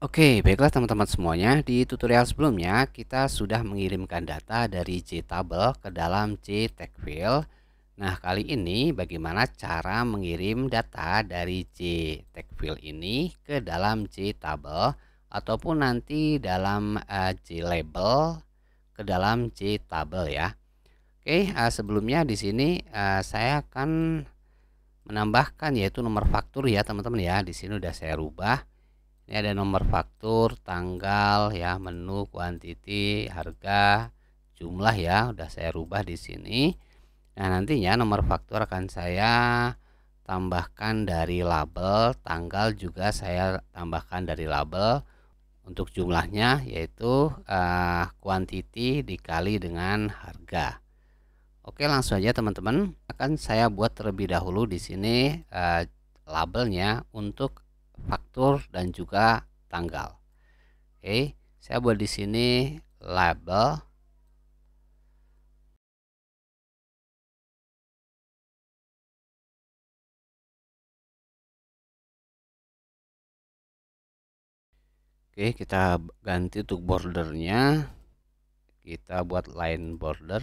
Oke, baiklah teman-teman semuanya. Di tutorial sebelumnya kita sudah mengirimkan data dari JTable ke dalam JTagFile. Nah, kali ini bagaimana cara mengirim data dari JTagFile ini ke dalam JTable ataupun nanti dalam uh, eh, label ke dalam JTable ya. Oke, uh, sebelumnya di sini uh, saya akan menambahkan yaitu nomor faktur ya, teman-teman ya. Di sini sudah saya rubah ini ada nomor faktur tanggal ya menu kuantiti, harga jumlah ya udah saya rubah di sini nah nantinya nomor faktur akan saya tambahkan dari label tanggal juga saya tambahkan dari label untuk jumlahnya yaitu uh, dikali dengan harga Oke langsung aja teman-teman akan saya buat terlebih dahulu di sini uh, labelnya untuk faktur dan juga tanggal. Oke, saya buat di sini label Oke, kita ganti untuk bordernya. Kita buat line border.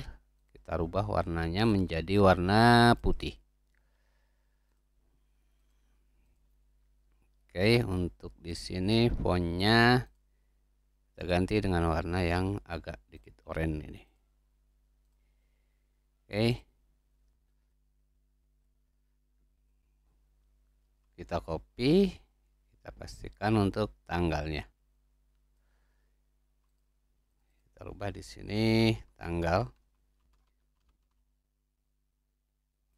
Kita rubah warnanya menjadi warna putih. Oke, untuk di sini fontnya kita ganti dengan warna yang agak dikit oranye ini. Oke. Kita copy, kita pastikan untuk tanggalnya. Kita rubah di sini tanggal.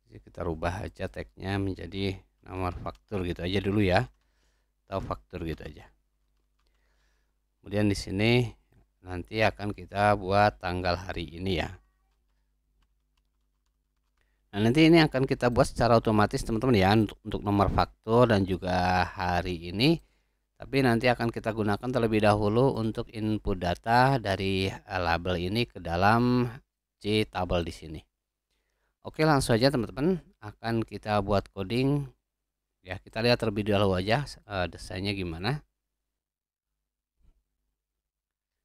Jadi kita rubah aja tagnya menjadi nomor faktur gitu aja dulu ya atau faktur gitu aja kemudian di sini nanti akan kita buat tanggal hari ini ya Nah, nanti ini akan kita buat secara otomatis teman-teman ya untuk, untuk nomor faktur dan juga hari ini. Tapi nanti akan kita gunakan terlebih dahulu untuk input data dari eh, label ini ke dalam C table di sini. Oke, langsung aja teman-teman akan kita buat coding ya kita lihat terlebih dahulu aja uh, desainnya gimana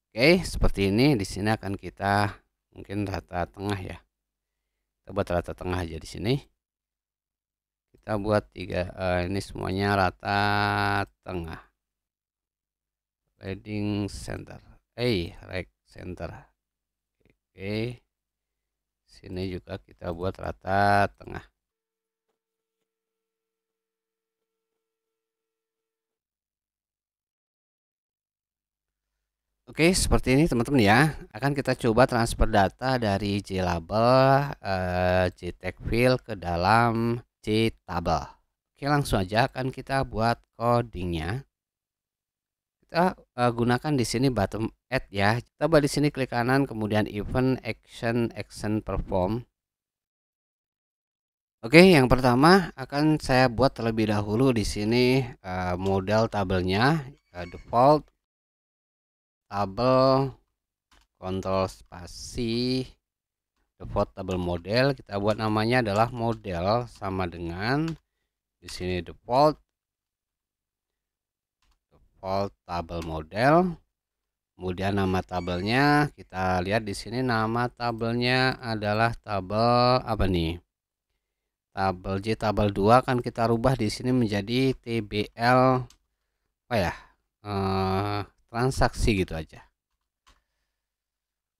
oke seperti ini di sini akan kita mungkin rata tengah ya kita buat rata tengah aja di sini kita buat tiga uh, ini semuanya rata tengah riding center eh hey, right center oke sini juga kita buat rata tengah Oke, seperti ini teman-teman ya. Akan kita coba transfer data dari J c-label, eh, JTagFill ke dalam c-table. Oke, langsung aja akan kita buat codingnya. Kita uh, gunakan di sini button add ya. Kita buat di sini klik kanan, kemudian event, action, action perform. Oke, yang pertama akan saya buat terlebih dahulu di sini uh, model tabelnya uh, default tabel kontrol spasi default tabel model kita buat namanya adalah model sama dengan di sini default default tabel model kemudian nama tabelnya kita lihat di sini nama tabelnya adalah tabel apa nih tabel J tabel 2 kan kita rubah di sini menjadi TBL apa ya eh transaksi gitu aja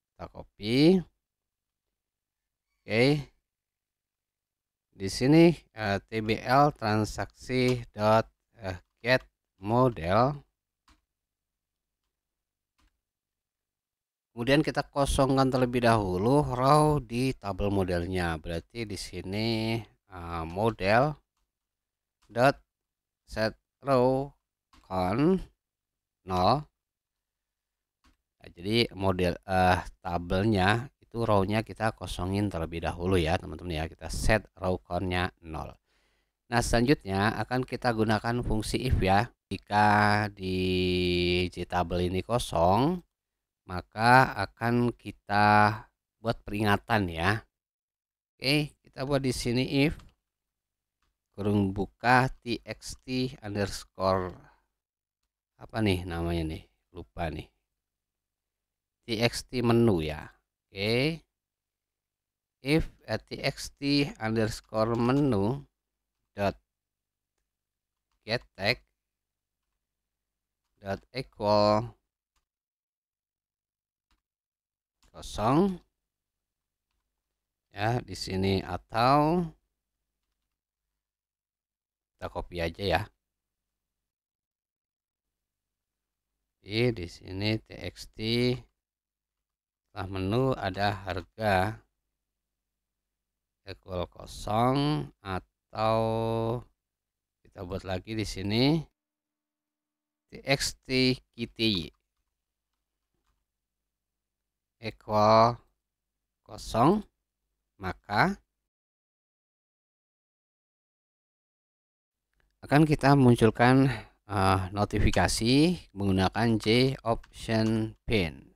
kita copy oke okay. di sini uh, eh, tbl transaksi dot uh, get model kemudian kita kosongkan terlebih dahulu row di tabel modelnya berarti di sini uh, model dot set row con 0 Nah, jadi model uh, tabelnya itu rownya kita kosongin terlebih dahulu ya teman-teman ya. Kita set row count-nya 0. Nah selanjutnya akan kita gunakan fungsi if ya. Jika di JTable ini kosong maka akan kita buat peringatan ya. Oke kita buat di sini if kurung buka txt underscore apa nih namanya nih lupa nih txt menu ya oke okay. if txt underscore menu dot get tag dot equal kosong ya di sini atau kita copy aja ya di di sini txt setelah menu ada harga equal kosong atau kita buat lagi di sini txt kitty equal kosong maka akan kita munculkan uh, notifikasi menggunakan j option pin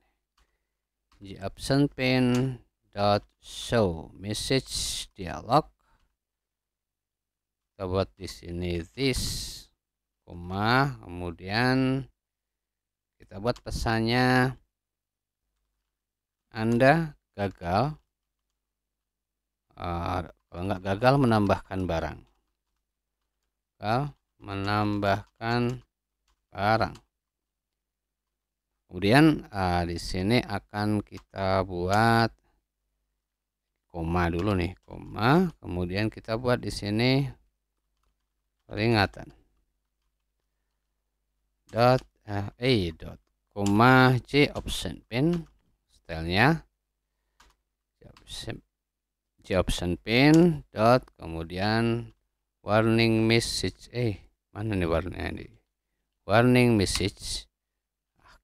di absent pin dot show message dialog kita buat di sini this koma kemudian kita buat pesannya anda gagal uh, kalau nggak gagal menambahkan barang gagal menambahkan barang kemudian uh, di sini akan kita buat koma dulu nih koma kemudian kita buat di sini peringatan dot eh, e dot koma c option pin stylenya c option pin dot kemudian warning message eh mana nih warning ini warning message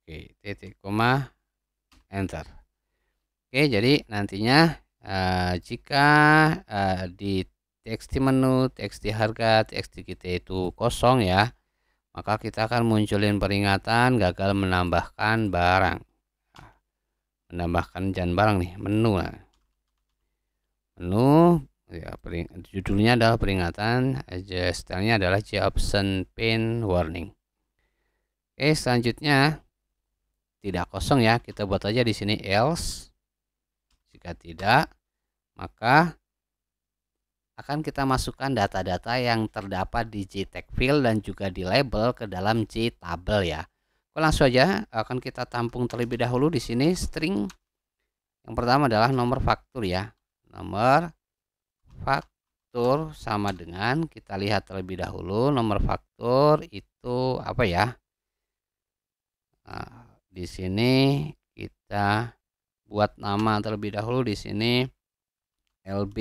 Oke, titik koma enter. Oke, jadi nantinya uh, jika uh, di txt menu, txt harga, txt kita itu kosong ya, maka kita akan munculin peringatan gagal menambahkan barang. Nah, menambahkan jan barang nih, menu lah. Menu ya pering, judulnya adalah peringatan, Aja stylenya adalah J option pin warning. Oke, selanjutnya tidak kosong ya kita buat aja di sini else jika tidak maka akan kita masukkan data-data yang terdapat di JTAG field dan juga di label ke dalam table ya. Oke, langsung aja akan kita tampung terlebih dahulu di sini string yang pertama adalah nomor faktur ya. Nomor faktur sama dengan kita lihat terlebih dahulu nomor faktur itu apa ya? Nah, di sini kita buat nama terlebih dahulu di sini LB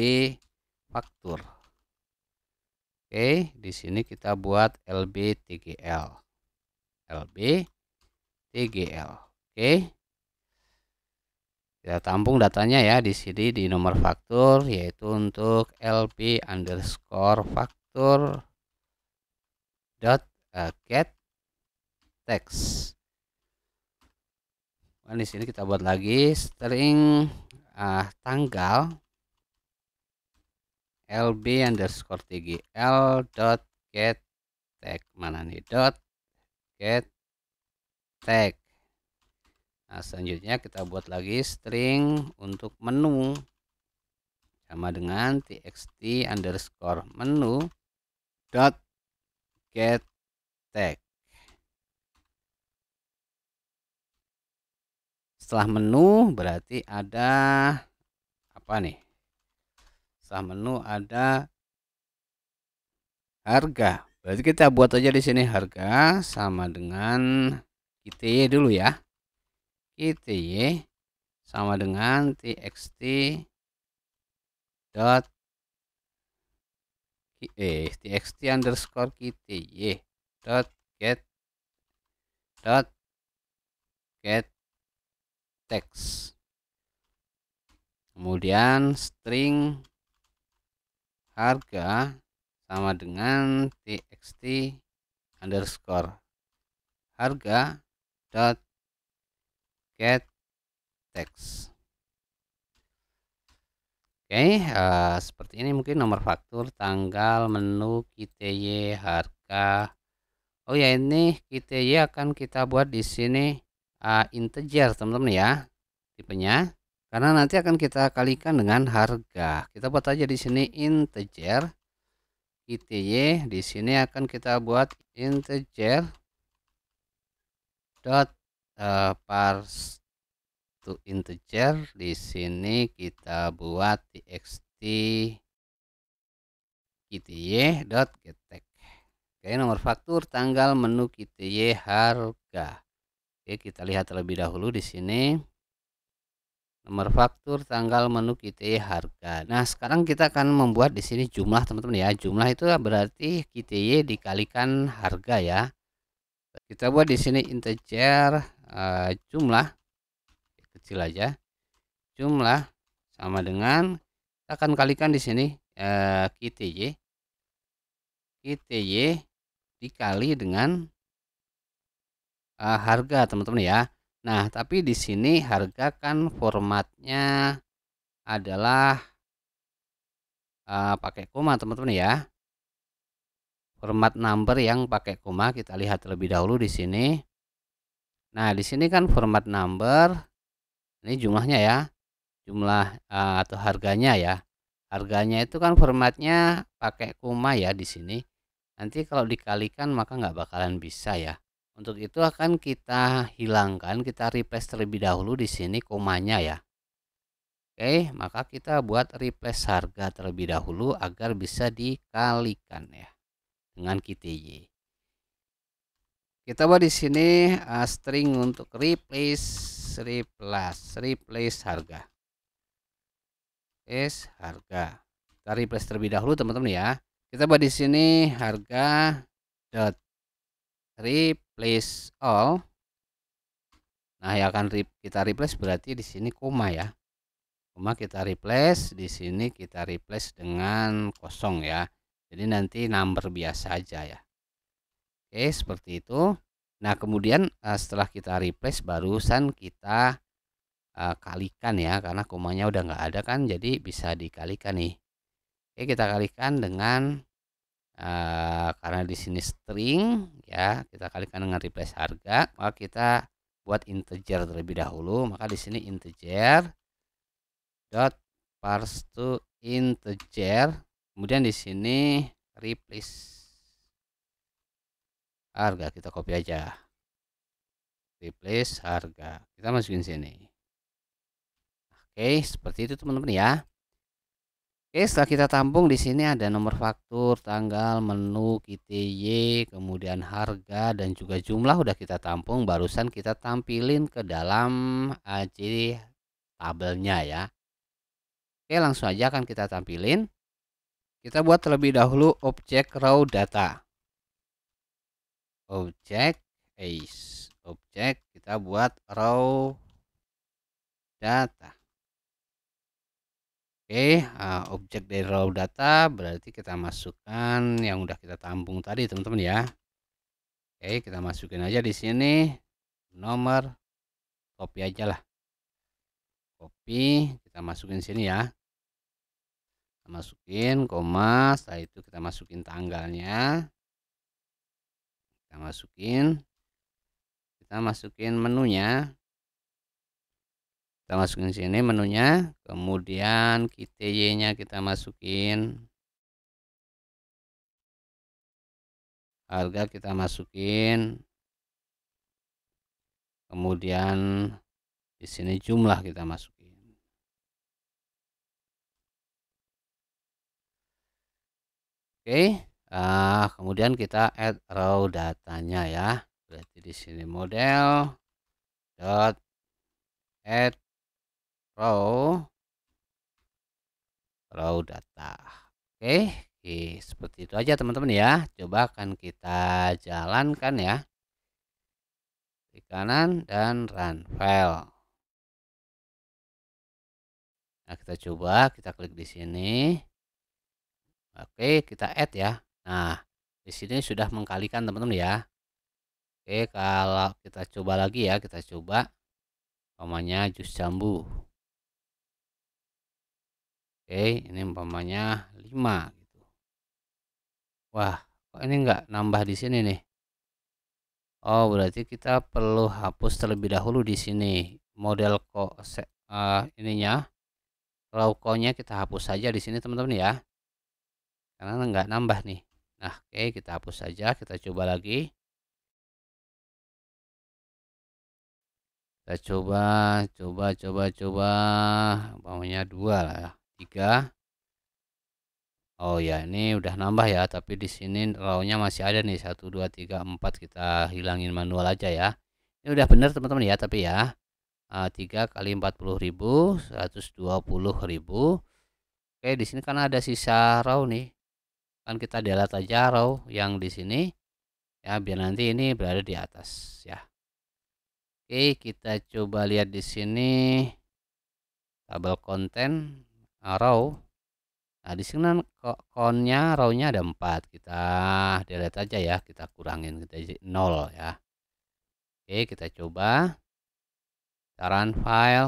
faktur. Oke, di sini kita buat LB TGL. LB TGL. Oke. Kita tampung datanya ya di sini di nomor faktur yaitu untuk LB underscore faktur dot eh, get text Kan di sini kita buat lagi string uh, tanggal lb underscore tgl dot get tag mana nih dot get tag nah selanjutnya kita buat lagi string untuk menu sama dengan txt underscore menu dot get tag Setelah menu berarti ada apa nih? Setelah menu ada harga. Berarti kita buat aja di sini harga sama dengan ite dulu ya. ite sama dengan txt dot eh txt underscore KTY dot get dot get teks kemudian string harga sama dengan txt underscore harga dot get text oke okay, uh, eh, seperti ini mungkin nomor faktur tanggal menu kty harga oh ya ini kty akan kita buat di sini uh, integer teman-teman ya tipenya karena nanti akan kita kalikan dengan harga kita buat aja di sini integer ITY di sini akan kita buat integer dot uh, parse to integer di sini kita buat txt ITY dot getek Oke, nomor faktur tanggal menu ITY harga Oke, kita lihat terlebih dahulu di sini. Nomor faktur, tanggal, menu, kita e harga. Nah, sekarang kita akan membuat di sini jumlah, teman-teman ya. Jumlah itu berarti kita e dikalikan harga ya. Kita buat di sini integer uh, jumlah kecil aja. Jumlah sama dengan kita akan kalikan di sini uh, KTY. KTY dikali dengan uh, harga teman-teman ya. Nah, tapi di sini harga kan formatnya adalah uh, pakai koma teman-teman ya. Format number yang pakai koma kita lihat terlebih dahulu di sini. Nah, di sini kan format number ini jumlahnya ya. Jumlah uh, atau harganya ya. Harganya itu kan formatnya pakai koma ya di sini. Nanti kalau dikalikan maka nggak bakalan bisa ya untuk itu akan kita hilangkan, kita replace terlebih dahulu di sini komanya ya. Oke, maka kita buat replace harga terlebih dahulu agar bisa dikalikan ya dengan KTY. Kita buat di sini uh, string untuk replace replace replace harga. Es harga. Kita replace terlebih dahulu teman-teman ya. Kita buat di sini harga dot replace replace all nah ya akan kita replace berarti di sini koma ya koma kita replace di sini kita replace dengan kosong ya jadi nanti number biasa aja ya oke seperti itu nah kemudian eh, setelah kita replace barusan kita eh, kalikan ya karena komanya udah nggak ada kan jadi bisa dikalikan nih oke kita kalikan dengan Eh, karena di sini string ya kita kalikan dengan replace harga maka kita buat integer terlebih dahulu maka di sini integer dot parse to integer kemudian di sini replace harga kita copy aja replace harga kita masukin sini oke seperti itu teman-teman ya Oke, setelah kita tampung di sini ada nomor faktur, tanggal, menu, QTY, kemudian harga dan juga jumlah udah kita tampung. Barusan kita tampilin ke dalam AC eh, tabelnya ya. Oke, langsung aja akan kita tampilin. Kita buat terlebih dahulu objek raw data. Objek ace, eh, objek kita buat raw data. Oke, uh, objek dari raw data berarti kita masukkan yang udah kita tampung tadi, teman-teman ya. Oke, kita masukin aja di sini nomor copy aja lah. Copy, kita masukin sini ya. Kita masukin koma, setelah itu kita masukin tanggalnya. Kita masukin kita masukin menunya kita masukin sini menunya kemudian kita y nya kita masukin harga kita masukin kemudian di sini jumlah kita masukin oke ah kemudian kita add row datanya ya berarti di sini model dot add Row, raw data oke oke seperti itu aja teman-teman ya coba akan kita jalankan ya di kanan dan run file nah kita coba kita klik di sini oke kita add ya nah di sini sudah mengkalikan teman-teman ya oke kalau kita coba lagi ya kita coba namanya jus jambu Oke, ini umpamanya 5 gitu. Wah, kok ini enggak nambah di sini nih? Oh, berarti kita perlu hapus terlebih dahulu di sini model kok uh, ininya. Laukonya kita hapus saja di sini teman-teman ya. Karena enggak nambah nih. Nah, oke kita hapus saja, kita coba lagi. Kita coba, coba, coba, coba. Umpamanya dua lah ya tiga Oh ya ini udah nambah ya tapi di sini rawnya masih ada nih 1 2 3 4 kita hilangin manual aja ya. Ini udah bener teman-teman ya tapi ya. Ah, ribu 3 kali 40.000 ribu Oke di sini kan ada sisa raw nih. Kan kita delete aja row yang di sini ya biar nanti ini berada di atas ya. Oke kita coba lihat di sini tabel konten Nah, row nah di sini kan konnya rownya ada empat kita delete aja ya kita kurangin kita jadi nol ya oke kita coba kita file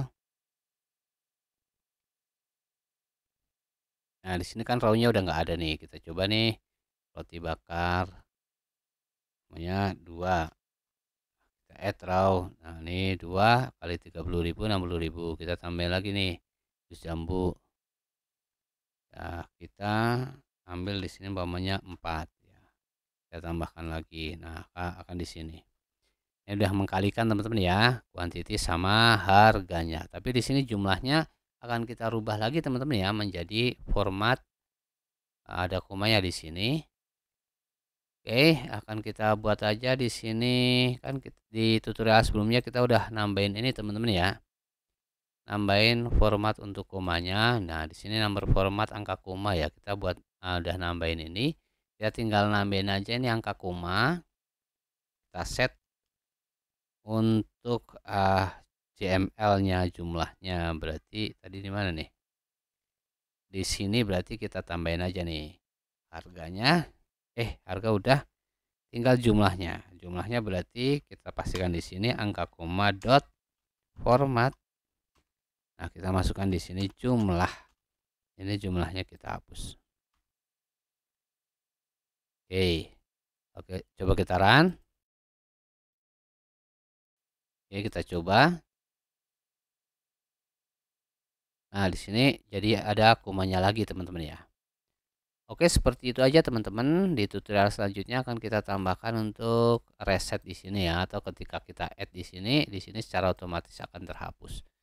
nah di sini kan rownya udah nggak ada nih kita coba nih roti bakar namanya dua kita add row Nah, ini dua kali tiga puluh ribu enam puluh ribu Kita tambah lagi nih jus jambu ya kita ambil di sini umpamanya 4 ya kita tambahkan lagi nah akan di sini ini sudah mengkalikan teman-teman ya kuantiti sama harganya tapi di sini jumlahnya akan kita rubah lagi teman-teman ya menjadi format e, ada komanya di sini Oke, akan kita buat aja di sini kan di tutorial sebelumnya kita udah nambahin ini teman-teman ya nambahin format untuk komanya. Nah, di sini nomor format angka koma ya. Kita buat uh, udah nambahin ini. Kita tinggal nambahin aja ini angka koma. Kita set untuk uh, ah, JML-nya jumlahnya. Berarti tadi di mana nih? Di sini berarti kita tambahin aja nih. Harganya eh harga udah tinggal jumlahnya. Jumlahnya berarti kita pastikan di sini angka koma dot format Nah, kita masukkan di sini jumlah. Ini jumlahnya kita hapus. Oke. Oke, coba kita run. Oke, kita coba. Nah, di sini jadi ada komanya lagi, teman-teman ya. Oke, seperti itu aja teman-teman. Di tutorial selanjutnya akan kita tambahkan untuk reset di sini ya atau ketika kita add di sini, di sini secara otomatis akan terhapus.